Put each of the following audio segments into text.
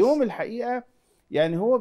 يوم الحقيقه يعني هو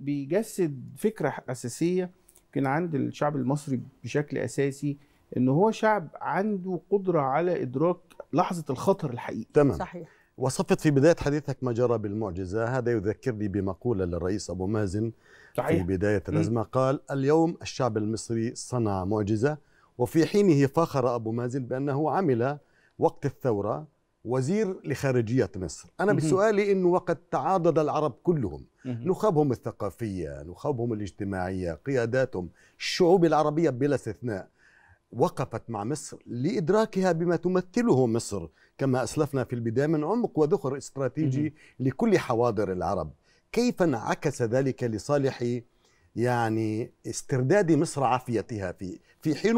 بيجسد فكره اساسيه كان عند الشعب المصري بشكل اساسي ان هو شعب عنده قدره على ادراك لحظه الخطر الحقيقي تمام صحيح وصفت في بدايه حديثك ما جرى بالمعجزه هذا يذكرني بمقوله للرئيس ابو مازن صحيح. في بدايه الازمه قال اليوم الشعب المصري صنع معجزه وفي حينه فخر ابو مازن بانه عمل وقت الثوره وزير لخارجية مصر أنا بسؤالي أنه وقد تعاضد العرب كلهم نخبهم الثقافية نخبهم الاجتماعية قياداتهم الشعوب العربية بلا استثناء وقفت مع مصر لإدراكها بما تمثله مصر كما أسلفنا في البداية من عمق وذخر استراتيجي لكل حواضر العرب كيف انعكس ذلك لصالح يعني استرداد مصر عافيتها في في حين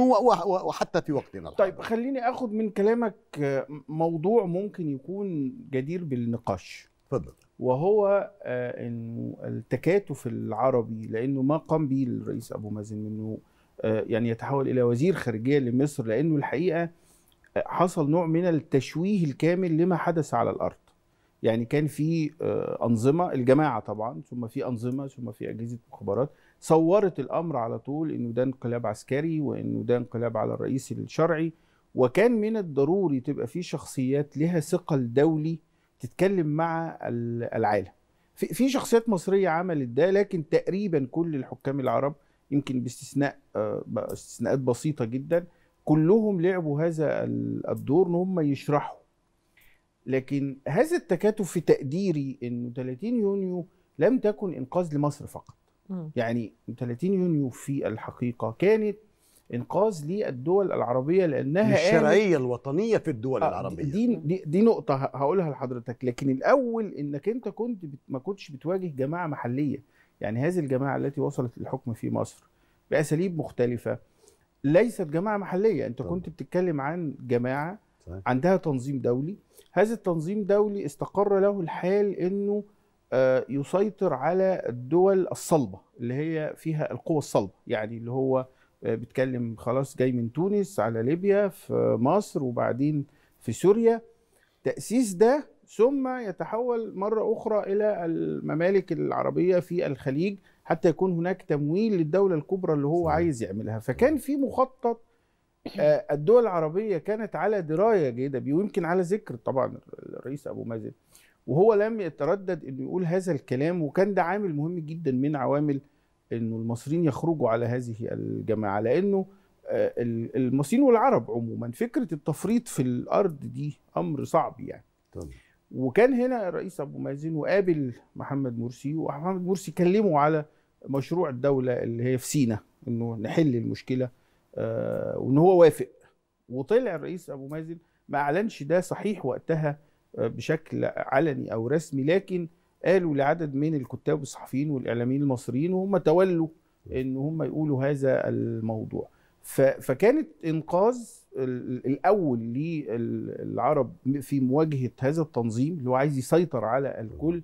وحتى في وقتنا الحالي. طيب خليني اخذ من كلامك آه، موضوع ممكن يكون جدير بالنقاش. اتفضل. وهو آه، انه التكاتف العربي لانه ما قام به الرئيس ابو مازن انه آه، يعني يتحول الى وزير خارجيه لمصر لانه الحقيقه حصل نوع من التشويه الكامل لما حدث على الارض. يعني كان في آه، انظمه الجماعه طبعا ثم في انظمه ثم في اجهزه مخابرات صورت الامر على طول انه ده انقلاب عسكري وانه ده انقلاب على الرئيس الشرعي وكان من الضروري تبقى في شخصيات لها ثقل دولي تتكلم مع العالم في شخصيات مصريه عملت ده لكن تقريبا كل الحكام العرب يمكن باستثناء آه، استثناءات بسيطه جدا كلهم لعبوا هذا الدور ان هم يشرحوا لكن هذا التكاتف في تقديري انه 30 يونيو لم تكن انقاذ لمصر فقط م. يعني 30 يونيو في الحقيقه كانت انقاذ للدول العربيه لانها الشرعيه الوطنيه في الدول آه العربيه دي, دي دي نقطه هقولها لحضرتك لكن الاول انك انت كنت ما كنتش بتواجه جماعه محليه يعني هذه الجماعه التي وصلت للحكم في مصر باساليب مختلفه ليست جماعه محليه انت كنت بتتكلم عن جماعه تمام. عندها تنظيم دولي هذا التنظيم دولي استقر له الحال انه آه، يسيطر على الدول الصلبه اللي هي فيها القوى الصلبه يعني اللي هو آه، بيتكلم خلاص جاي من تونس على ليبيا في مصر وبعدين في سوريا تاسيس ده ثم يتحول مره اخرى الى الممالك العربيه في الخليج حتى يكون هناك تمويل للدوله الكبرى اللي هو صحيح. عايز يعملها فكان في مخطط آه، الدول العربيه كانت على درايه جيده بيه ويمكن على ذكر طبعا الرئيس ابو مازن وهو لم يتردد انه يقول هذا الكلام وكان ده عامل مهم جدا من عوامل انه المصريين يخرجوا على هذه الجماعه لانه آه، المصريين والعرب عموما فكره التفريط في الارض دي امر صعب يعني طبعا. وكان هنا الرئيس ابو مازن وقابل محمد مرسي ومحمد مرسي كلمه على مشروع الدوله اللي هي في سينا انه نحل المشكله آه، وان هو وافق وطلع الرئيس ابو مازن ما اعلنش ده صحيح وقتها آه، بشكل علني او رسمي لكن قالوا لعدد من الكتاب والصحفيين والاعلاميين المصريين وهم تولوا ان هم يقولوا هذا الموضوع فكانت انقاذ الاول للعرب في مواجهه هذا التنظيم اللي هو عايز يسيطر على الكل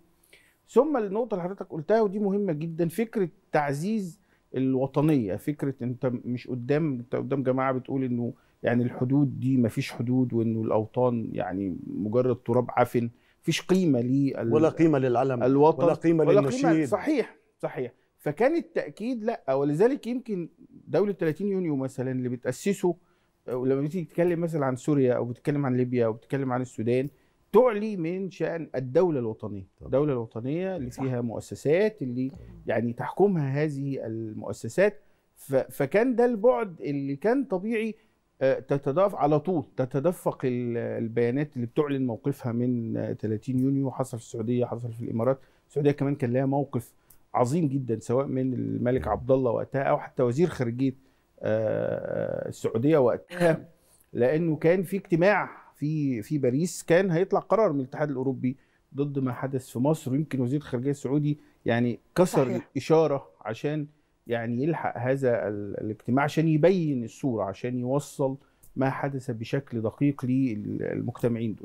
ثم النقطه اللي حضرتك قلتها ودي مهمه جدا فكره تعزيز الوطنيه فكره انت مش قدام انت قدام جماعه بتقول انه يعني الحدود دي مفيش حدود وانه الاوطان يعني مجرد تراب عفن مفيش قيمه لل ولا قيمه للعلم الوطن ولا قيمه للنشيد قيمة صحيح صحيح فكان التاكيد لا ولذلك يمكن دوله 30 يونيو مثلا اللي بتاسسه ولما بتيجي تتكلم مثلا عن سوريا او بتتكلم عن ليبيا او بتتكلم عن السودان تعلي من شان الدوله الوطنيه طبعا. الدوله الوطنيه اللي فيها مؤسسات اللي طبعا. يعني تحكمها هذه المؤسسات فكان ده البعد اللي كان طبيعي آه، تتدف على طول تتدفق البيانات اللي بتعلن موقفها من 30 آه، يونيو حصل في السعوديه حصل في الامارات السعوديه كمان كان لها موقف عظيم جدا سواء من الملك عبد الله وقتها او حتى وزير خارجيه آه، السعوديه وقتها لانه كان في اجتماع في في باريس كان هيطلع قرار من الاتحاد الاوروبي ضد ما حدث في مصر ويمكن وزير الخارجيه السعودي يعني كسر صحيح. الاشاره عشان يعني يلحق هذا الاجتماع عشان يبين الصوره عشان يوصل ما حدث بشكل دقيق للمجتمعين دول